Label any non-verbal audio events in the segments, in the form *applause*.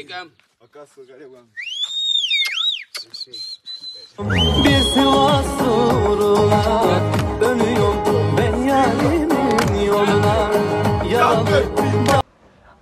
Amerika.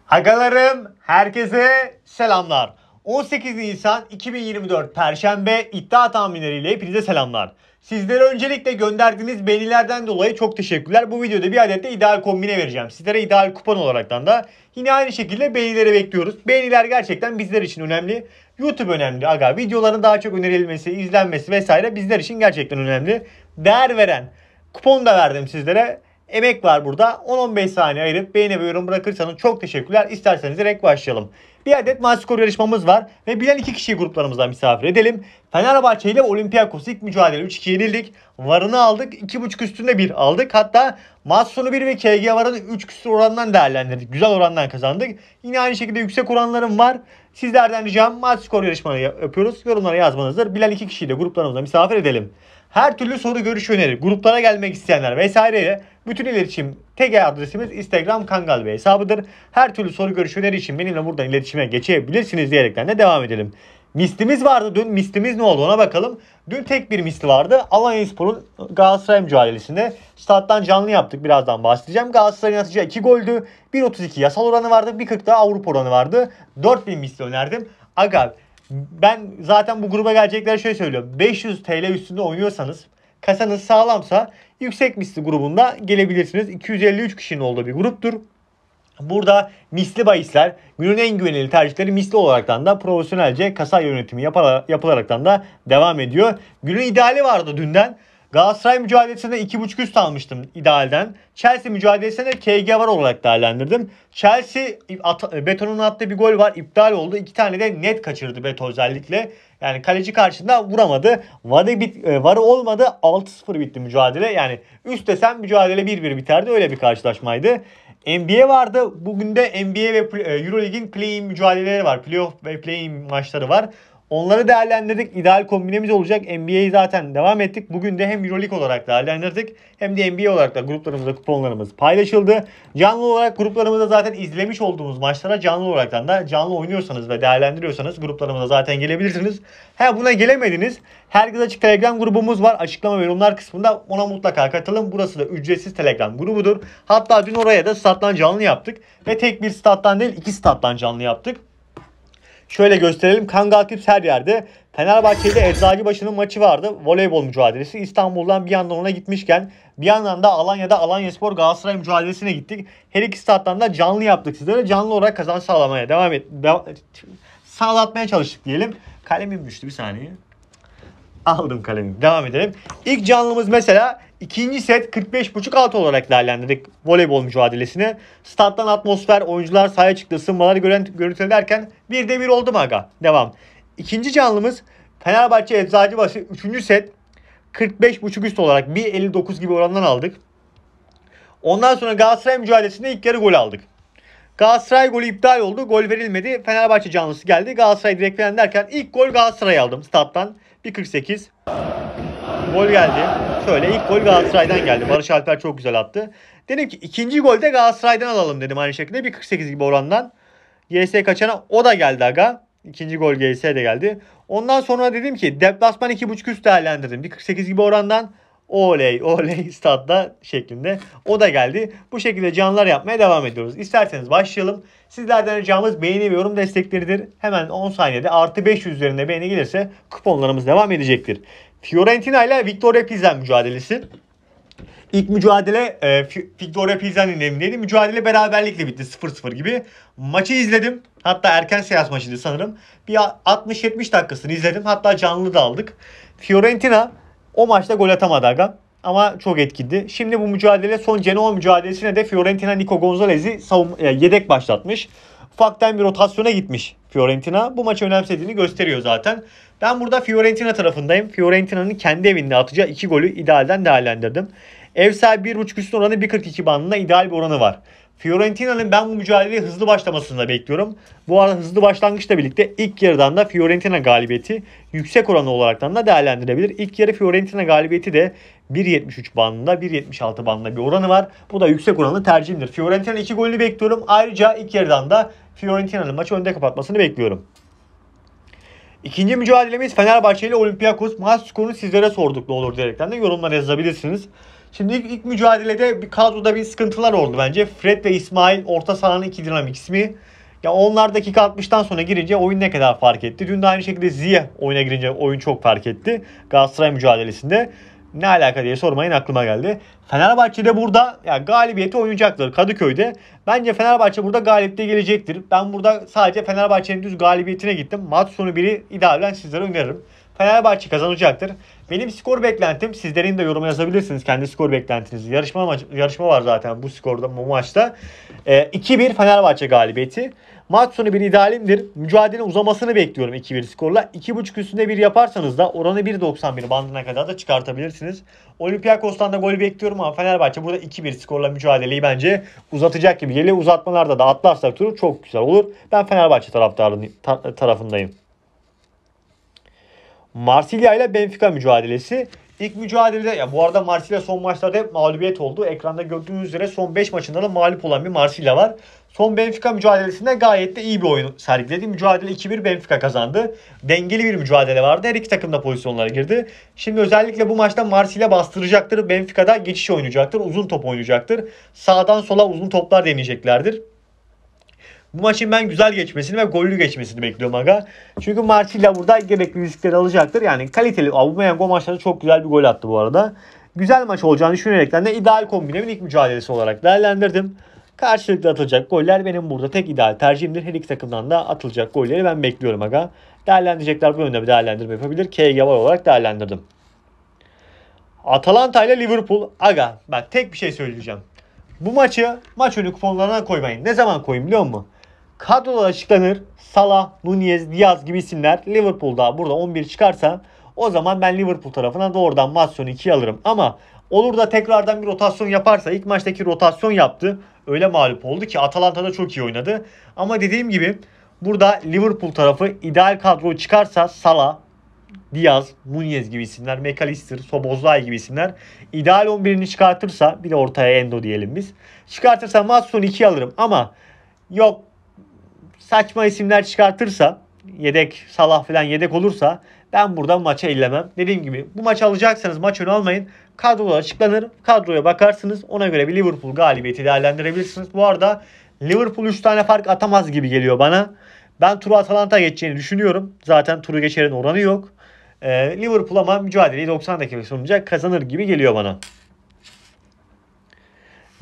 Agalarım herkese selamlar. 18 Nisan 2024 Perşembe iddia tahminleriyle hepinize selamlar. Sizlere öncelikle gönderdiğiniz beğenilerden dolayı çok teşekkürler. Bu videoda bir adet de ideal kombine vereceğim. Sizlere ideal kupon olaraktan da yine aynı şekilde beğenileri bekliyoruz. Beğeniler gerçekten bizler için önemli. YouTube önemli aga. Videoların daha çok önerilmesi, izlenmesi vesaire bizler için gerçekten önemli. Değer veren kupon da verdim sizlere. Emek var burada. 10-15 saniye ayırıp beğeni ve yorum bırakırsanız çok teşekkürler. İsterseniz direkt başlayalım. Bir adet maç skoru yarışmamız var ve bilen iki kişiyi gruplarımızdan misafir edelim. Fenerbahçe ile Olympiakos ilk mücadele 3-2 yenildik. Varını aldık. 2.5 üstünde 1 aldık. Hatta maç sonu 1 ve KG varını 3 küsur orandan değerlendirdik. Güzel orandan kazandık. Yine aynı şekilde yüksek oranlarım var. Sizlerden ricam maç skoru yarışmanı yapıyoruz. Yorumlara yazmanızdır. Bilen iki kişiyle de gruplarımızdan misafir edelim. Her türlü soru görüş öneri, gruplara gelmek isteyenler vesaireye bütün iletişim TG adresimiz Instagram Kangal Bey hesabıdır. Her türlü soru görüşmeleri için benimle buradan iletişime geçebilirsiniz diyerekten de devam edelim. Mistimiz vardı dün. mistimiz ne oldu ona bakalım. Dün tek bir misti vardı. Alanya Spor'un Galatasaray mücadelesinde stat'tan canlı yaptık. Birazdan bahsedeceğim. Galatasaray'ın atacağı 2 goldü. 1.32 yasal oranı vardı. 1.40 da Avrupa oranı vardı. 4000 misli önerdim. Aga ben zaten bu gruba gelecekler şöyle söylüyorum. 500 TL üstünde oynuyorsanız kasanız sağlamsa yüksek misli grubunda gelebilirsiniz. 253 kişinin olduğu bir gruptur. Burada misli bahisler günün en güvenilir tercihleri misli olaraktan da profesyonelce kasa yönetimi yapılarak, yapılaraktan da devam ediyor. Günün ideali vardı dünden. Galatasaray mücadelesinde 2.5 üst almıştım idealden. Chelsea mücadelesinde KG var olarak değerlendirdim. Chelsea at, Beton'un attığı bir gol var iptal oldu. İki tane de net kaçırdı Beto özellikle. Yani kaleci karşında vuramadı. Varı, bit, e, varı olmadı. 6-0 bitti mücadele. Yani üst desem mücadele 1-1 biterdi. Öyle bir karşılaşmaydı. NBA vardı. Bugün de NBA ve e, Euroleague'in play-in mücadeleleri var. Playoff ve play-in maçları var. Onları değerlendirdik. İdeal kombinemiz olacak. NBA'yi zaten devam ettik. Bugün de hem Euroleague olarak değerlendirdik hem de NBA olarak da gruplarımızda kuponlarımız paylaşıldı. Canlı olarak gruplarımızda zaten izlemiş olduğumuz maçlara canlı olarak da canlı oynuyorsanız ve değerlendiriyorsanız gruplarımıza zaten gelebilirsiniz. Ha buna gelemediniz. Herkes Açık Telegram grubumuz var. Açıklama ve yorumlar kısmında ona mutlaka katılın. Burası da ücretsiz Telegram grubudur. Hatta dün oraya da stat'tan canlı yaptık. Ve tek bir stat'tan değil iki stat'tan canlı yaptık. Şöyle gösterelim. Kangal Tips her yerde. Fenerbahçe'de ile Eczacıbaşı'nın maçı vardı. Voleybol mücadelesi. İstanbul'dan bir yandan ona gitmişken bir yandan da Alanya'da Alanya Spor Galatasaray mücadelesine gittik. Her iki stat'tan da canlı yaptık sizlere. Canlı olarak kazanç sağlamaya devam et. Devam, sağlatmaya çalıştık diyelim. Kalemim düştü bir saniye. Aldım kalemi. Devam edelim. İlk canlımız mesela ikinci set 45.5 altı olarak değerlendirdik voleybol mücadelesini. Stat'tan atmosfer, oyuncular sahaya çıktı, ısınmaları derken bir de bir oldu maga. Devam. İkinci canlımız Fenerbahçe Eczacıbaşı 3. set 45.5 üst olarak 1.59 gibi orandan aldık. Ondan sonra Galatasaray mücadelesinde ilk yarı gol aldık. Galatasaray golü iptal oldu. Gol verilmedi. Fenerbahçe canlısı geldi. Galatasaray direkt veren derken ilk gol Galatasaray aldım stat'tan. 1.48. Gol geldi. Şöyle ilk gol Galatasaray'dan geldi. Barış Alper çok güzel attı. Dedim ki ikinci golü de Galatasaray'dan alalım dedim aynı şekilde. 1.48 gibi orandan. GS kaçana o da geldi aga. İkinci gol GS de geldi. Ondan sonra dedim ki deplasman 2.5 üst değerlendirdim. 1.48 gibi orandan oley oley *laughs* statta şeklinde o da geldi. Bu şekilde canlılar yapmaya devam ediyoruz. İsterseniz başlayalım. Sizlerden ricamız beğeni ve yorum destekleridir. Hemen 10 saniyede artı 500 üzerinde beğeni gelirse kuponlarımız devam edecektir. Fiorentina ile Victoria Pisa mücadelesi. İlk mücadele e, Victoria Pisa'nın evindeydi. Mücadele beraberlikle bitti 0-0 gibi. Maçı izledim. Hatta erken seyahat maçıydı sanırım. Bir 60-70 dakikasını izledim. Hatta canlı da aldık. Fiorentina o maçta gol atamadı aga. Ama çok etkildi. Şimdi bu mücadele son Genoa mücadelesine de Fiorentina Nico Gonzalez'i e, yedek başlatmış. Ufaktan bir rotasyona gitmiş Fiorentina. Bu maçı önemsediğini gösteriyor zaten. Ben burada Fiorentina tarafındayım. Fiorentina'nın kendi evinde atacağı iki golü idealden değerlendirdim. Ev sahibi 1.5 üstün oranı 1.42 bandında ideal bir oranı var. Fiorentina'nın ben bu mücadeleye hızlı başlamasını da bekliyorum. Bu arada hızlı başlangıçla birlikte ilk yarıdan da Fiorentina galibiyeti yüksek oranı olaraktan da değerlendirebilir. İlk yarı Fiorentina galibiyeti de 1.73 bandında 1.76 bandında bir oranı var. Bu da yüksek oranlı tercihimdir. Fiorentina 2 golünü bekliyorum. Ayrıca ilk yarıdan da Fiorentina'nın maçı önde kapatmasını bekliyorum. İkinci mücadelemiz Fenerbahçe ile Olympiakos. Maç skorunu sizlere sorduk ne olur diyerekten de yorumlara yazabilirsiniz. Şimdi ilk, ilk mücadelede bir kadroda bir sıkıntılar oldu bence. Fred ve İsmail orta sahanın iki dinamik ismi. Ya onlar dakika 60'tan sonra girince oyun ne kadar fark etti? Dün de aynı şekilde Ziya oyuna girince oyun çok fark etti. Galatasaray mücadelesinde ne alaka diye sormayın aklıma geldi. Fenerbahçe'de burada ya galibiyeti oynayacaktır Kadıköy'de. Bence Fenerbahçe burada galipte gelecektir. Ben burada sadece Fenerbahçe'nin düz galibiyetine gittim. Maç sonu biri idealen sizlere öneririm. Fenerbahçe kazanacaktır. Benim skor beklentim sizlerin de yoruma yazabilirsiniz kendi skor beklentinizi. Yarışma maç, yarışma var zaten bu skorda bu maçta. E, ee, 2-1 Fenerbahçe galibiyeti. Maç sonu bir idealimdir. Mücadele uzamasını bekliyorum 2-1 skorla. 2.5 üstünde bir yaparsanız da oranı 1.91 bandına kadar da çıkartabilirsiniz. Olympiakos'tan da gol bekliyorum ama Fenerbahçe burada 2-1 skorla mücadeleyi bence uzatacak gibi geliyor. Uzatmalarda da atlarsa turu çok güzel olur. Ben Fenerbahçe taraftarı ta- tarafındayım. Marsilya ile Benfica mücadelesi. İlk mücadelede ya bu arada Marsilya son maçlarda hep mağlubiyet oldu. Ekranda gördüğünüz üzere son 5 maçında da mağlup olan bir Marsilya var. Son Benfica mücadelesinde gayet de iyi bir oyun sergiledi. Mücadele 2-1 Benfica kazandı. Dengeli bir mücadele vardı. Her iki takım da pozisyonlara girdi. Şimdi özellikle bu maçta Marsilya bastıracaktır. Benfica da geçiş oynayacaktır. Uzun top oynayacaktır. Sağdan sola uzun toplar deneyeceklerdir. Bu maçın ben güzel geçmesini ve gollü geçmesini bekliyorum aga. Çünkü Marsilya burada gerekli riskleri alacaktır. Yani kaliteli Aubameyang o maçlarda çok güzel bir gol attı bu arada. Güzel maç olacağını düşünerekten de ideal kombinemin ilk mücadelesi olarak değerlendirdim. Karşılıklı atılacak goller benim burada tek ideal tercihimdir. Her iki takımdan da atılacak golleri ben bekliyorum aga. Değerlendirecekler bu yönde bir değerlendirme yapabilir. KG var olarak değerlendirdim. Atalanta ile Liverpool. Aga bak tek bir şey söyleyeceğim. Bu maçı maç önü kuponlarına koymayın. Ne zaman koyayım biliyor musun? kadrolar açıklanır. Salah, Nunez, Diaz gibi isimler Liverpool'da burada 11 çıkarsa o zaman ben Liverpool tarafına doğrudan maç sonu alırım. Ama olur da tekrardan bir rotasyon yaparsa ilk maçtaki rotasyon yaptı. Öyle mağlup oldu ki Atalanta'da çok iyi oynadı. Ama dediğim gibi burada Liverpool tarafı ideal kadro çıkarsa Salah, Diaz, Nunez gibi isimler, McAllister, Sobozlay gibi isimler ideal 11'ini çıkartırsa bir de ortaya Endo diyelim biz. Çıkartırsa maç sonu alırım ama yok saçma isimler çıkartırsa yedek Salah falan yedek olursa ben buradan maça ellemem. Dediğim gibi bu maçı alacaksanız maç önü almayın. Kadrolar açıklanır. Kadroya bakarsınız. Ona göre bir Liverpool galibiyeti değerlendirebilirsiniz. Bu arada Liverpool 3 tane fark atamaz gibi geliyor bana. Ben turu Atalanta geçeceğini düşünüyorum. Zaten turu geçerin oranı yok. Ee, Liverpool ama mücadeleyi 90 dakika sonunca kazanır gibi geliyor bana.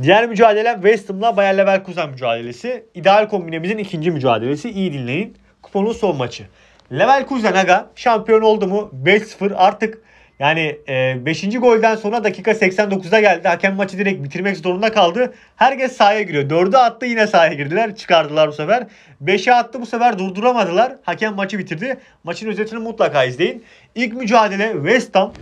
Diğer mücadele West Ham'la Bayer Leverkusen mücadelesi. İdeal kombinemizin ikinci mücadelesi. İyi dinleyin. Kuponun son maçı. Leverkusen aga şampiyon oldu mu 5-0 artık yani 5. E, golden sonra dakika 89'a geldi. Hakem maçı direkt bitirmek zorunda kaldı. Herkes sahaya giriyor. 4'ü attı yine sahaya girdiler. Çıkardılar bu sefer. 5'e attı bu sefer durduramadılar. Hakem maçı bitirdi. Maçın özetini mutlaka izleyin. İlk mücadele West Ham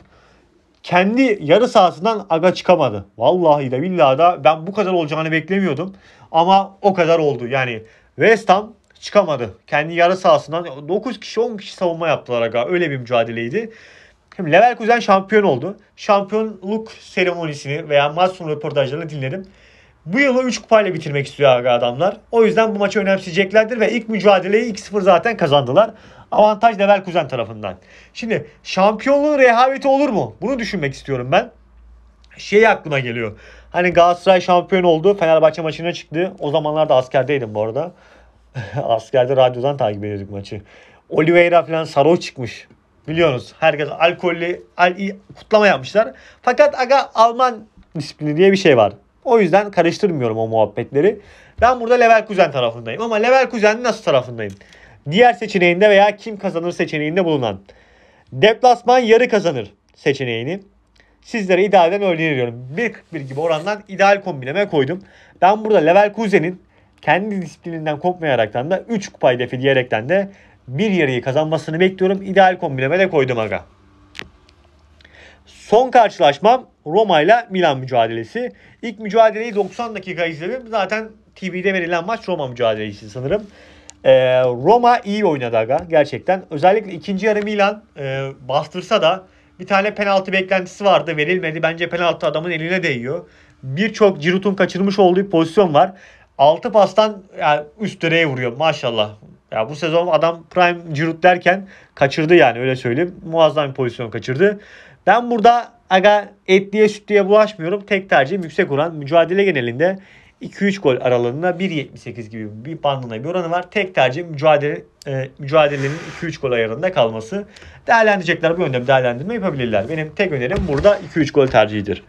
kendi yarı sahasından aga çıkamadı. Vallahi de billahi da ben bu kadar olacağını beklemiyordum. Ama o kadar oldu. Yani West Ham çıkamadı. Kendi yarı sahasından 9 kişi 10 kişi savunma yaptılar aga. Öyle bir mücadeleydi. Şimdi Leverkusen şampiyon oldu. Şampiyonluk seremonisini veya maç sonu röportajlarını dinledim. Bu yılı 3 kupayla bitirmek istiyor aga adamlar. O yüzden bu maçı önemseyeceklerdir ve ilk mücadeleyi 2-0 zaten kazandılar. Avantaj Leverkusen tarafından. Şimdi şampiyonluğun rehaveti olur mu? Bunu düşünmek istiyorum ben. Şey aklıma geliyor. Hani Galatasaray şampiyon oldu. Fenerbahçe maçına çıktı. O zamanlarda askerdeydim bu arada. *laughs* Askerde radyodan takip ediyorduk maçı. Oliveira falan sarhoş çıkmış. Biliyorsunuz herkes alkollü al kutlama yapmışlar. Fakat aga Alman disiplini diye bir şey var. O yüzden karıştırmıyorum o muhabbetleri. Ben burada Leverkusen tarafındayım ama Leverkusen'in nasıl tarafındayım? diğer seçeneğinde veya kim kazanır seçeneğinde bulunan. Deplasman yarı kazanır seçeneğini sizlere idealden örneği veriyorum. 1.41 gibi orandan ideal kombineme koydum. Ben burada Level kuzenin kendi disiplininden kopmayaraktan da 3 kupa hedefi diyerekten de bir yarıyı kazanmasını bekliyorum. İdeal kombineme de koydum aga. Son karşılaşmam Roma ile Milan mücadelesi. İlk mücadeleyi 90 dakika izledim. Zaten TV'de verilen maç Roma mücadelesi sanırım. Ee, Roma iyi oynadı aga gerçekten. Özellikle ikinci yarı Milan e, bastırsa da bir tane penaltı beklentisi vardı. Verilmedi. Bence penaltı adamın eline değiyor. Birçok Giroud'un kaçırmış olduğu bir pozisyon var. 6 pastan yani üst direğe vuruyor maşallah. Ya bu sezon adam prime Giroud derken kaçırdı yani öyle söyleyeyim. Muazzam bir pozisyon kaçırdı. Ben burada aga etliye sütliye bulaşmıyorum. Tek tercihim yüksek oran mücadele genelinde 2-3 gol aralığında 1.78 gibi bir bandına bir oranı var. Tek tercih mücadele, e, mücadelenin 2-3 gol ayarında kalması. Değerlendirecekler bu yönde bir değerlendirme yapabilirler. Benim tek önerim burada 2-3 gol tercihidir.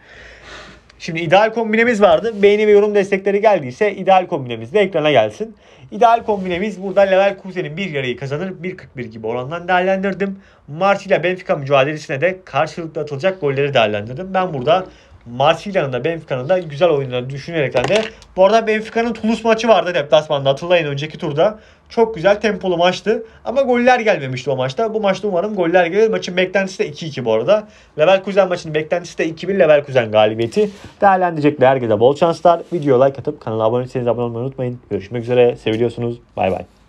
Şimdi ideal kombinemiz vardı. Beğeni ve yorum destekleri geldiyse ideal kombinemiz de ekrana gelsin. İdeal kombinemiz burada Leverkusen'in bir yarıyı kazanır 1.41 gibi orandan değerlendirdim. Marsilya Benfica mücadelesine de karşılıklı atılacak golleri değerlendirdim. Ben burada Marsilya'nın da Benfica'nın da güzel oyunlarını düşünerekten de. Bu arada Benfica'nın Tunus maçı vardı deplasmanda hatırlayın önceki turda. Çok güzel tempolu maçtı ama goller gelmemişti o maçta. Bu maçta umarım goller gelir. Maçın beklentisi de 2-2 bu arada. Leverkusen maçının beklentisi de 2-1 Leverkusen galibiyeti. Değerlendirecekler herkese bol şanslar. Video like atıp kanala abone değilseniz abone olmayı unutmayın. Görüşmek üzere. Seviliyorsunuz. Bay bay.